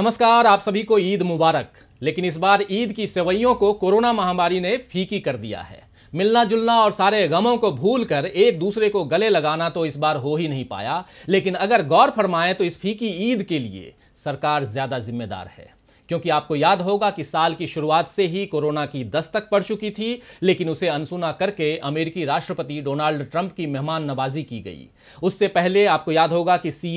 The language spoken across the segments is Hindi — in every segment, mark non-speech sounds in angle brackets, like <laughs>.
नमस्कार आप सभी को ईद मुबारक लेकिन इस बार ईद की सेवैयों को कोरोना महामारी ने फीकी कर दिया है मिलना जुलना और सारे गमों को भूलकर एक दूसरे को गले लगाना तो इस बार हो ही नहीं पाया लेकिन अगर गौर फरमाएं तो इस फीकी ईद के लिए सरकार ज़्यादा जिम्मेदार है क्योंकि आपको याद होगा कि साल की शुरुआत से ही कोरोना की दस्तक पड़ चुकी थी लेकिन उसे अनसुना करके अमेरिकी राष्ट्रपति डोनाल्ड ट्रंप की मेहमान नवाजी की गई उससे पहले आपको याद होगा कि सी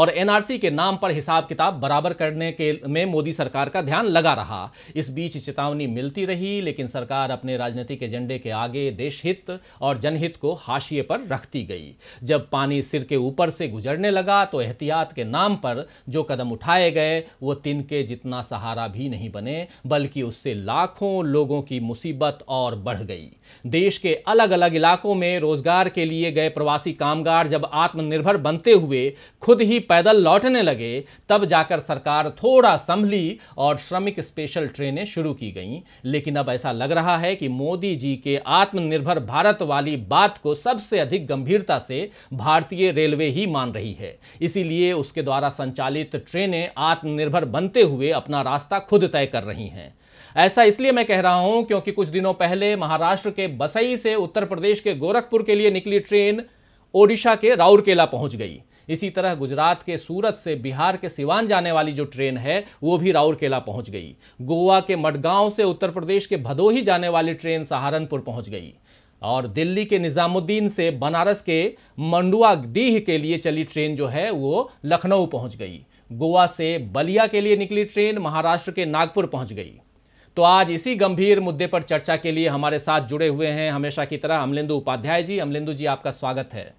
और एनआरसी के नाम पर हिसाब किताब बराबर करने के में मोदी सरकार का ध्यान लगा रहा इस बीच चेतावनी मिलती रही लेकिन सरकार अपने राजनीतिक एजेंडे के आगे देशहित और जनहित को हाशिए पर रखती गई जब पानी सिर के ऊपर से गुजरने लगा तो एहतियात के नाम पर जो कदम उठाए गए वो तिनके जितने इतना सहारा भी नहीं बने बल्कि उससे लाखों लोगों की मुसीबत और बढ़ गई देश के अलग अलग इलाकों में रोजगार के लिए गए प्रवासी कामगार जब आत्मनिर्भर बनते हुए खुद ही पैदल लौटने लगे तब जाकर सरकार थोड़ा संभली और श्रमिक स्पेशल ट्रेनें शुरू की गईं लेकिन अब ऐसा लग रहा है कि मोदी जी के आत्मनिर्भर भारत वाली बात को सबसे अधिक गंभीरता से भारतीय रेलवे ही मान रही है इसीलिए उसके द्वारा संचालित ट्रेनें आत्मनिर्भर बनते हुए अपना रास्ता खुद तय कर रही हैं ऐसा इसलिए मैं कह रहा हूं क्योंकि कुछ दिनों पहले महाराष्ट्र के बसई से उत्तर प्रदेश के गोरखपुर के लिए निकली ट्रेन ओडिशा के राउरकेला पहुंच गई इसी तरह गुजरात के सूरत से बिहार के सिवान जाने वाली जो ट्रेन है वो भी राउरकेला पहुंच गई गोवा के मडगांव से उत्तर प्रदेश के भदोही जाने वाली ट्रेन सहारनपुर पहुंच गई और दिल्ली के निज़ामुद्दीन से बनारस के मंडुआ डीह के लिए चली ट्रेन जो है वो लखनऊ पहुंच गई गोवा से बलिया के लिए निकली ट्रेन महाराष्ट्र के नागपुर पहुंच गई तो आज इसी गंभीर मुद्दे पर चर्चा के लिए हमारे साथ जुड़े हुए हैं हमेशा की तरह अमलेंदु उपाध्याय जी अमलेंदु जी आपका स्वागत है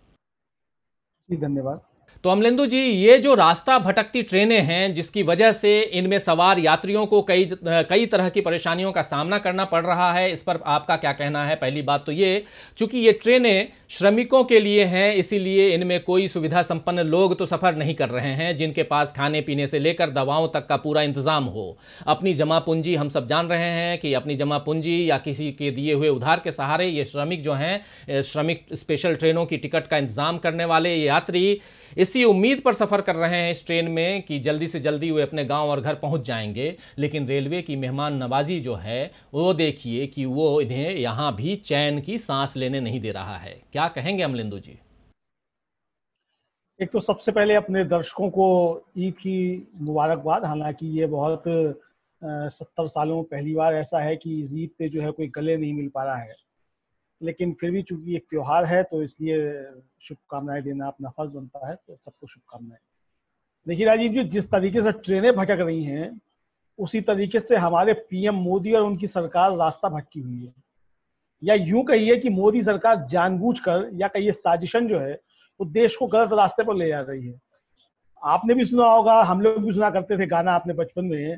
जी धन्यवाद तो अमलेंदु जी ये जो रास्ता भटकती ट्रेनें हैं जिसकी वजह से इनमें सवार यात्रियों को कई कई तरह की परेशानियों का सामना करना पड़ रहा है इस पर आपका क्या कहना है पहली बात तो ये चूंकि ये ट्रेनें श्रमिकों के लिए हैं इसीलिए इनमें कोई सुविधा संपन्न लोग तो सफ़र नहीं कर रहे हैं जिनके पास खाने पीने से लेकर दवाओं तक का पूरा इंतज़ाम हो अपनी जमा पूंजी हम सब जान रहे हैं कि अपनी जमा पूंजी या किसी के दिए हुए उधार के सहारे ये श्रमिक जो हैं श्रमिक स्पेशल ट्रेनों की टिकट का इंतज़ाम करने वाले ये यात्री इसी उम्मीद पर सफ़र कर रहे हैं इस ट्रेन में कि जल्दी से जल्दी वे अपने गांव और घर पहुंच जाएंगे लेकिन रेलवे की मेहमान नवाजी जो है वो देखिए कि वो इन्हें यहाँ भी चैन की सांस लेने नहीं दे रहा है क्या कहेंगे अमलिंदू जी एक तो सबसे पहले अपने दर्शकों को ईद की मुबारकबाद हालांकि ये बहुत सत्तर सालों में पहली बार ऐसा है कि इस ईद पे जो है कोई गले नहीं मिल पा रहा है लेकिन फिर भी चूंकि एक त्यौहार है तो इसलिए शुभकामनाएं देना अपना फर्ज बनता है तो सबको शुभकामनाएं देखिए राजीव जी जिस तरीके से ट्रेनें भटक रही हैं उसी तरीके से हमारे पीएम मोदी और उनकी सरकार रास्ता भटकी हुई है या यूं कहिए कि मोदी सरकार जानबूझकर या कहिए साजिशन जो है वो देश को गलत रास्ते पर ले जा रही है आपने भी सुना होगा हम लोग भी सुना करते थे गाना आपने बचपन में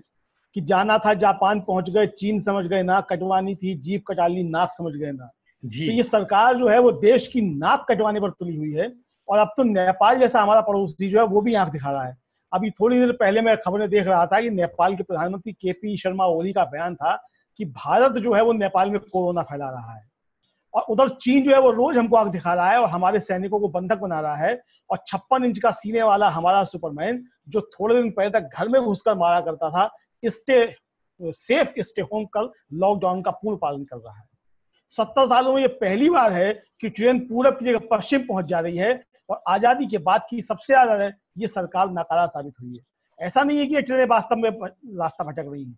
कि जाना था जापान पहुंच गए चीन समझ गए ना कटवानी थी जीप कटाली नाक समझ गए ना तो ये सरकार जो है वो देश की नाक कटवाने पर तुली हुई है और अब तो नेपाल जैसा हमारा पड़ोसी जो है वो भी आंख दिखा रहा है अभी थोड़ी देर पहले मैं खबरें देख रहा था कि नेपाल के प्रधानमंत्री के पी शर्मा ओली का बयान था कि भारत जो है वो नेपाल में कोरोना फैला रहा है और उधर चीन जो है वो रोज हमको आंख दिखा रहा है और हमारे सैनिकों को बंधक बना रहा है और छप्पन इंच का सीने वाला हमारा सुपरमैन जो थोड़े दिन पहले तक घर में घुसकर मारा करता था स्टे सेफ स्टे होम कर लॉकडाउन का पूर्ण पालन कर रहा है सत्तर सालों में ये पहली बार है कि ट्रेन पूरब की जगह पश्चिम पहुंच जा रही है और आजादी के बाद की सबसे ज्यादा ये सरकार नाकारा साबित हुई है ऐसा नहीं है कि ये ट्रेनें वास्तव में रास्ता भटक रही है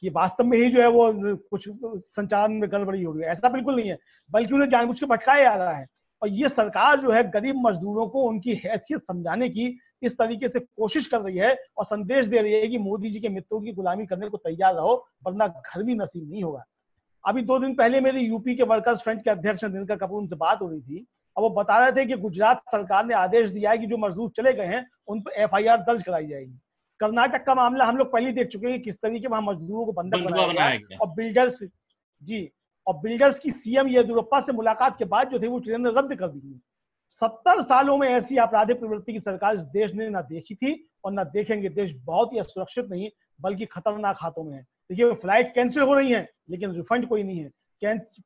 कि वास्तव में ही जो है वो कुछ संचालन में गड़बड़ी हो रही है ऐसा बिल्कुल नहीं है बल्कि उन्हें जानबूझ के भटकाया जा रहा है और ये सरकार जो है गरीब मजदूरों को उनकी हैसियत समझाने की इस तरीके से कोशिश कर रही है और संदेश दे रही है कि मोदी जी के मित्रों की गुलामी करने को तैयार रहो वरना घर भी नसीब नहीं होगा अभी दो दिन पहले मेरे यूपी के वर्कर्स फ्रंट के अध्यक्ष दिनकर कपूर उनसे बात हो रही थी अब वो बता रहे थे कि गुजरात सरकार ने आदेश दिया है कि जो मजदूर चले गए हैं उन पर एफ दर्ज कराई जाएगी कर्नाटक का मामला हम लोग पहले देख चुके हैं किस तरीके वहां मजदूरों को बंधक बनाया गया और बिल्डर्स जी और बिल्डर्स की सीएम येदुरप्पा से मुलाकात के बाद जो थे वो ट्रेन रद्द कर दी सत्तर सालों में ऐसी आपराधिक प्रवृत्ति की सरकार इस देश ने ना देखी थी और ना देखेंगे देश बहुत ही असुरक्षित नहीं बल्कि खतरनाक हाथों में है देखिए फ्लाइट कैंसिल हो रही है लेकिन रिफंड कोई नहीं है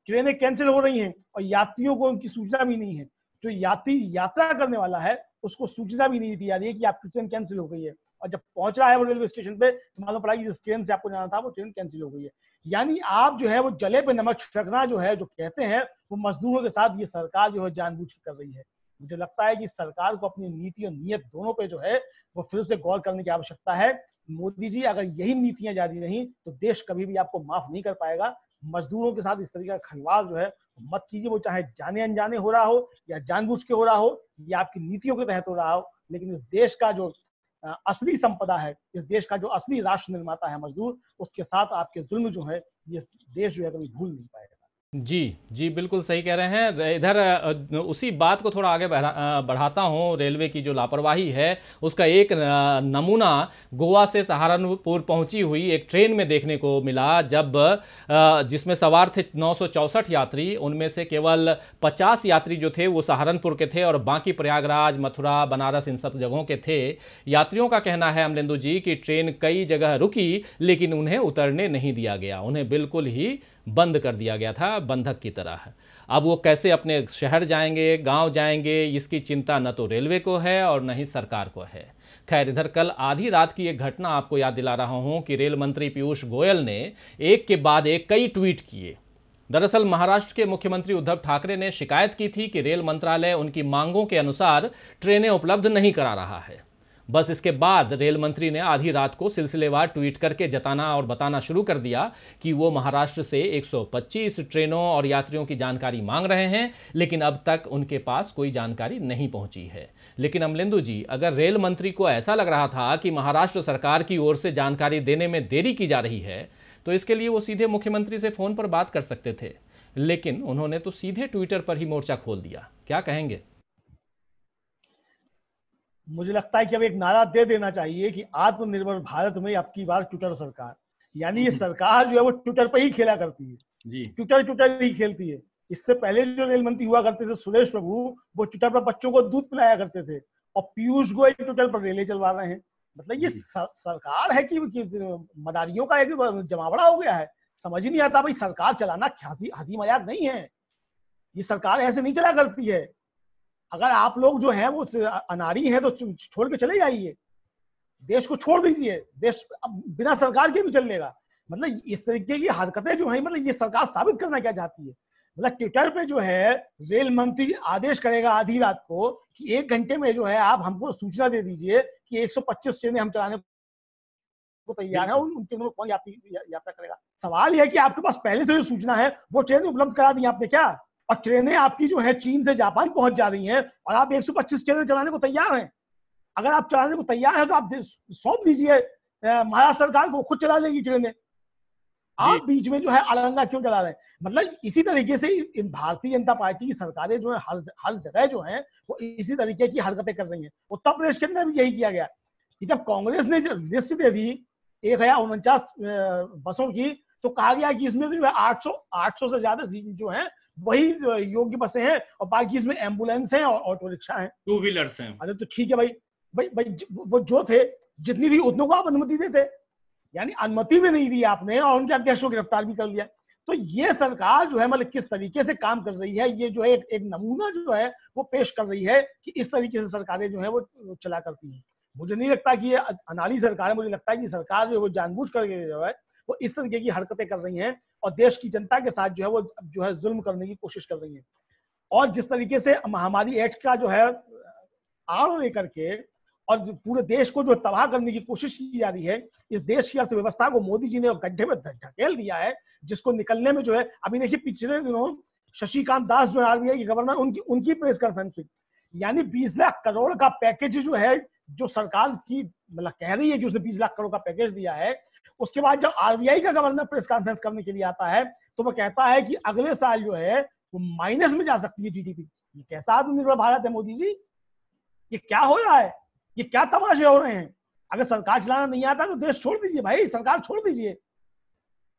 ट्रेनें कैंसिल हो रही हैं और यात्रियों को उनकी सूचना भी नहीं है जो यात्री यात्रा करने वाला है उसको सूचना भी नहीं दी जा रही है कि आपकी ट्रेन कैंसिल हो गई है और जब पहुंच रहा है वो रेलवे स्टेशन पे तो मालूम पड़ा कि जिस ट्रेन से आपको जाना था वो ट्रेन कैंसिल हो गई है यानी आप जो है वो जले पे नमक छिड़कना जो है जो कहते हैं वो मजदूरों के साथ ये सरकार जो है जानबूझ कर रही है मुझे लगता है कि सरकार को अपनी नीति और नीयत दोनों पे जो है वो फिर से गौर करने की आवश्यकता है मोदी जी अगर यही नीतियां जारी रही तो देश कभी भी आपको माफ नहीं कर पाएगा मजदूरों के साथ इस तरीके का खलवाड़ जो है मत कीजिए वो चाहे जाने अनजाने हो रहा हो या जानबूझ के हो रहा हो या आपकी नीतियों के तहत हो रहा हो लेकिन इस देश का जो असली संपदा है इस देश का जो असली राष्ट्र निर्माता है मजदूर उसके साथ आपके जुल्म जो है ये देश जो है कभी भूल नहीं पाएगा जी जी बिल्कुल सही कह रहे हैं इधर उसी बात को थोड़ा आगे बढ़ाता हूँ रेलवे की जो लापरवाही है उसका एक नमूना गोवा से सहारनपुर पहुंची हुई एक ट्रेन में देखने को मिला जब जिसमें सवार थे नौ यात्री उनमें से केवल 50 यात्री जो थे वो सहारनपुर के थे और बाकी प्रयागराज मथुरा बनारस इन सब जगहों के थे यात्रियों का कहना है अमरिंदू जी कि ट्रेन कई जगह रुकी लेकिन उन्हें उतरने नहीं दिया गया उन्हें बिल्कुल ही बंद कर दिया गया था बंधक की तरह अब वो कैसे अपने शहर जाएंगे गांव जाएंगे इसकी चिंता न तो रेलवे को है और न ही सरकार को है खैर इधर कल आधी रात की एक घटना आपको याद दिला रहा हूं कि रेल मंत्री पीयूष गोयल ने एक के बाद एक कई ट्वीट किए दरअसल महाराष्ट्र के मुख्यमंत्री उद्धव ठाकरे ने शिकायत की थी कि रेल मंत्रालय उनकी मांगों के अनुसार ट्रेनें उपलब्ध नहीं करा रहा है बस इसके बाद रेल मंत्री ने आधी रात को सिलसिलेवार ट्वीट करके जताना और बताना शुरू कर दिया कि वो महाराष्ट्र से 125 ट्रेनों और यात्रियों की जानकारी मांग रहे हैं लेकिन अब तक उनके पास कोई जानकारी नहीं पहुंची है लेकिन अमलिंदु जी अगर रेल मंत्री को ऐसा लग रहा था कि महाराष्ट्र सरकार की ओर से जानकारी देने में देरी की जा रही है तो इसके लिए वो सीधे मुख्यमंत्री से फ़ोन पर बात कर सकते थे लेकिन उन्होंने तो सीधे ट्विटर पर ही मोर्चा खोल दिया क्या कहेंगे मुझे लगता है कि अब एक नारा दे देना चाहिए कि आत्मनिर्भर भारत में अब की बार ट्विटर सरकार यानी ये <laughs> सरकार जो है वो ट्विटर पर ही खेला करती है ट्विटर ट्विटर ही खेलती है इससे पहले जो रेल मंत्री हुआ करते थे सुरेश प्रभु वो ट्विटर पर बच्चों को दूध पिलाया करते थे और पीयूष गोयल ट्विटर पर रेले चलवा रहे हैं मतलब ये सरकार है कि मदारियों का एक जमावड़ा हो गया है समझ ही नहीं आता भाई सरकार चलाना हंसी मजाक नहीं है ये सरकार ऐसे नहीं चला करती है अगर आप लोग जो हैं वो अनारी हैं तो छोड़ के चले जाइए देश को छोड़ दीजिए देश बिना सरकार के भी चल लेगा मतलब इस तरीके की हरकतें जो है मतलब ये सरकार साबित करना क्या चाहती है मतलब ट्विटर पे जो है रेल मंत्री आदेश करेगा आधी रात को कि एक घंटे में जो है आप हमको सूचना दे दीजिए कि 125 ट्रेनें हम चलाने को तैयार है उन ट्रेनों में कौन यात्री यात्रा करेगा सवाल यह है कि आपके पास पहले से जो सूचना है वो ट्रेन उपलब्ध करा दी आपने क्या और ट्रेनें आपकी जो है चीन से जापान पहुंच जा रही हैं और आप 125 ट्रेनें चलाने को तैयार हैं अगर आप चलाने को तैयार हैं तो आप सौंप दीजिए महाराज सरकार को खुद चला लेगी ट्रेनें आप बीच में जो है अलंगा क्यों चला रहे हैं मतलब इसी तरीके से इन भारतीय जनता पार्टी की सरकारें जो है हर हर जगह जो है वो इसी तरीके की हरकतें कर रही हैं उत्तर प्रदेश के अंदर भी यही किया गया कि जब कांग्रेस ने जो लिस्ट दे दी एक हजार उनचास बसों की तो कहा गया कि इसमें आठ सौ आठ सौ से ज्यादा जो है वही योग्य बसें हैं और बाकी इसमें एम्बुलेंस हैं और ऑटो रिक्शा हैं टू व्हीलर हैं अरे तो ठीक है भाई भाई भाई वो जो थे जितनी थी उतनों को आप अनुमति देते यानी अनुमति भी नहीं दी आपने और उनके अध्यक्ष को गिरफ्तार भी कर लिया तो ये सरकार जो है मतलब किस तरीके से काम कर रही है ये जो है एक, एक नमूना जो है वो पेश कर रही है कि इस तरीके से सरकारें जो है वो चला करती हैं मुझे नहीं लगता कि ये अनाड़ी सरकार है मुझे लगता है कि सरकार जो है वो जानबूझ करके जो है वो इस तरीके की हरकतें कर रही हैं और देश की जनता के साथ जो है वो जो है जुल्म करने की कोशिश कर रही हैं और जिस तरीके से महामारी एक्ट का जो है आड़ लेकर के और पूरे देश को जो तबाह करने की कोशिश की जा रही है इस देश की अर्थव्यवस्था को मोदी जी ने गड्ढे में ढकेल दिया है जिसको निकलने में जो है अभी देखिए पिछले दिनों शशिकांत दास जो आरबीआई के गवर्नर उनकी उनकी प्रेस कॉन्फ्रेंस हुई यानी बीस लाख करोड़ का पैकेज जो है जो सरकार की मतलब कह रही है कि उसने बीस लाख करोड़ का पैकेज दिया है उसके बाद जब आरबीआई का गवर्नर प्रेस कॉन्फ्रेंस करने के लिए आता है तो वो कहता है कि अगले साल जो है वो माइनस में जा सकती है जीडीपी ये कैसा आत्मनिर्भर भारत है मोदी जी ये क्या हो रहा है ये क्या तमाशे हो रहे हैं अगर सरकार चलाना नहीं आता तो देश छोड़ दीजिए भाई सरकार छोड़ दीजिए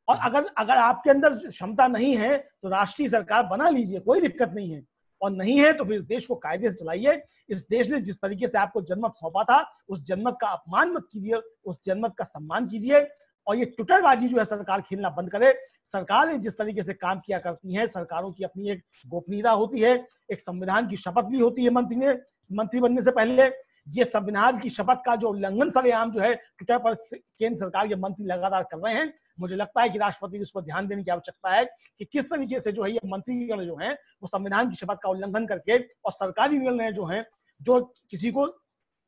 और अगर अगर आपके अंदर क्षमता नहीं है तो राष्ट्रीय सरकार बना लीजिए कोई दिक्कत नहीं है और नहीं है तो फिर देश को कायदे से चलाइए इस देश ने जिस तरीके से आपको जनमत सौंपा था उस जनमत का अपमान मत कीजिए उस जनमत का सम्मान कीजिए और ये टुटरबाजी जो है सरकार खेलना बंद करे सरकार जिस तरीके से काम किया करती है सरकारों की अपनी एक गोपनीयता होती है एक संविधान की शपथ ली होती है मंत्री ने मंत्री बनने से पहले ये संविधान की शपथ का जो उल्लंघन सरेआम जो है ट्विटर पर केंद्र सरकार के मंत्री लगातार कर रहे हैं मुझे लगता है कि राष्ट्रपति को इस पर ध्यान देने की आवश्यकता है कि किस तरीके से जो है ये मंत्रीगण जो है वो संविधान की शपथ का उल्लंघन करके और सरकारी निर्णय जो है जो किसी को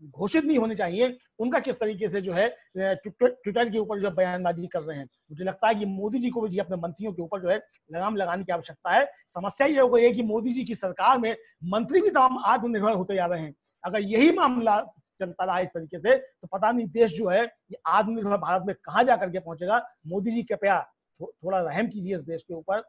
घोषित नहीं होने चाहिए उनका किस तरीके से जो है ट्विटर के ऊपर जो बयानबाजी कर रहे हैं मुझे लगता है कि मोदी जी को भी जी अपने मंत्रियों के ऊपर जो है लगाम लगाने की आवश्यकता है समस्या ये हो गई है कि मोदी जी की सरकार में मंत्री भी तमाम आत्मनिर्भर होते जा रहे हैं अगर यही मामला चलता रहा इस तरीके से तो पता नहीं देश जो है ये आत्मनिर्भर भारत में कहा जा करके पहुंचेगा मोदी जी कृपया थो, थोड़ा रहम कीजिए इस देश के ऊपर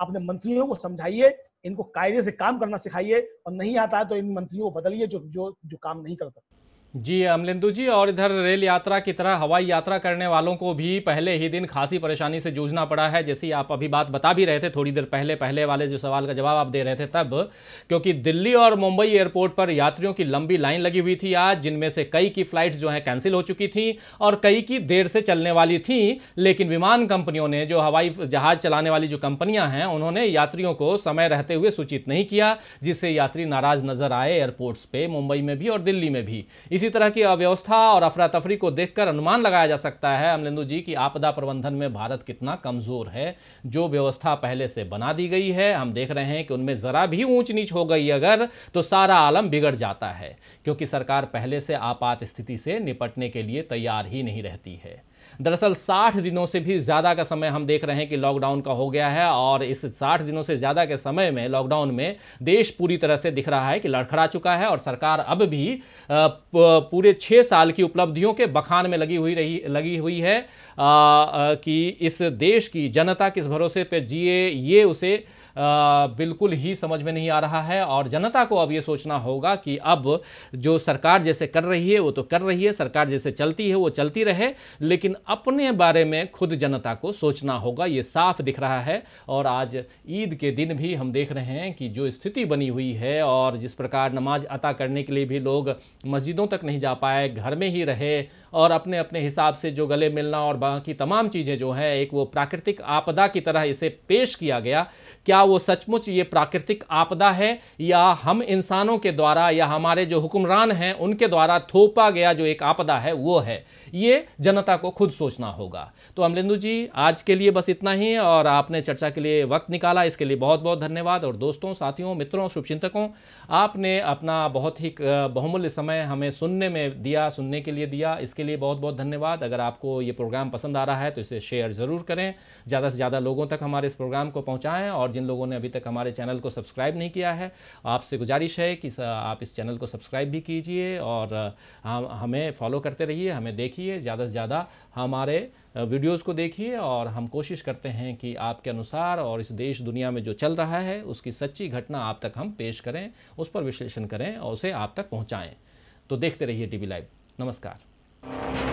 अपने मंत्रियों को समझाइए इनको कायदे से काम करना सिखाइए और नहीं आता है तो इन मंत्रियों को बदलिए जो जो जो काम नहीं कर सकते जी अमलिंदू जी और इधर रेल यात्रा की तरह हवाई यात्रा करने वालों को भी पहले ही दिन खासी परेशानी से जूझना पड़ा है जैसी आप अभी बात बता भी रहे थे थोड़ी देर पहले पहले वाले जो सवाल का जवाब आप दे रहे थे तब क्योंकि दिल्ली और मुंबई एयरपोर्ट पर यात्रियों की लंबी लाइन लगी हुई थी आज जिनमें से कई की फ्लाइट जो है कैंसिल हो चुकी थी और कई की देर से चलने वाली थी लेकिन विमान कंपनियों ने जो हवाई जहाज चलाने वाली जो कंपनियाँ हैं उन्होंने यात्रियों को समय रहते हुए सूचित नहीं किया जिससे यात्री नाराज नजर आए एयरपोर्ट्स पर मुंबई में भी और दिल्ली में भी इसी तरह की अव्यवस्था और अफरा तफरी को देखकर अनुमान लगाया जा सकता है अमलेंदु जी की आपदा प्रबंधन में भारत कितना कमज़ोर है जो व्यवस्था पहले से बना दी गई है हम देख रहे हैं कि उनमें ज़रा भी ऊंच नीच हो गई अगर तो सारा आलम बिगड़ जाता है क्योंकि सरकार पहले से आपात स्थिति से निपटने के लिए तैयार ही नहीं रहती है दरअसल 60 दिनों से भी ज़्यादा का समय हम देख रहे हैं कि लॉकडाउन का हो गया है और इस 60 दिनों से ज़्यादा के समय में लॉकडाउन में देश पूरी तरह से दिख रहा है कि लड़खड़ा चुका है और सरकार अब भी पूरे छः साल की उपलब्धियों के बखान में लगी हुई रही लगी हुई है कि इस देश की जनता किस भरोसे पर जिए ये उसे बिल्कुल ही समझ में नहीं आ रहा है और जनता को अब ये सोचना होगा कि अब जो सरकार जैसे कर रही है वो तो कर रही है सरकार जैसे चलती है वो चलती रहे लेकिन अपने बारे में खुद जनता को सोचना होगा ये साफ दिख रहा है और आज ईद के दिन भी हम देख रहे हैं कि जो स्थिति बनी हुई है और जिस प्रकार नमाज अता करने के लिए भी लोग मस्जिदों तक नहीं जा पाए घर में ही रहे और अपने अपने हिसाब से जो गले मिलना और बाकी तमाम चीज़ें जो हैं एक वो प्राकृतिक आपदा की तरह इसे पेश किया गया क्या वो सचमुच ये प्राकृतिक आपदा है या हम इंसानों के द्वारा या हमारे जो हुक्मरान हैं उनके द्वारा थोपा गया जो एक आपदा है वो है ये जनता को खुद सोचना होगा तो अमलिंदु जी आज के लिए बस इतना ही और आपने चर्चा के लिए वक्त निकाला इसके लिए बहुत बहुत धन्यवाद और दोस्तों साथियों मित्रों शुभचिंतकों आपने अपना बहुत ही बहुमूल्य समय हमें सुनने में दिया सुनने के लिए दिया इसके लिए बहुत बहुत धन्यवाद अगर आपको ये प्रोग्राम पसंद आ रहा है तो इसे शेयर ज़रूर करें ज़्यादा से ज़्यादा लोगों तक हमारे इस प्रोग्राम को पहुँचाएँ और जिन लोगों ने अभी तक हमारे चैनल को सब्सक्राइब नहीं किया है आपसे गुजारिश है कि आप इस चैनल को सब्सक्राइब भी कीजिए और हमें फॉलो करते रहिए हमें देखिए देखिए ज़्यादा से ज़्यादा हमारे वीडियोस को देखिए और हम कोशिश करते हैं कि आपके अनुसार और इस देश दुनिया में जो चल रहा है उसकी सच्ची घटना आप तक हम पेश करें उस पर विश्लेषण करें और उसे आप तक पहुँचाएँ तो देखते रहिए टी लाइव नमस्कार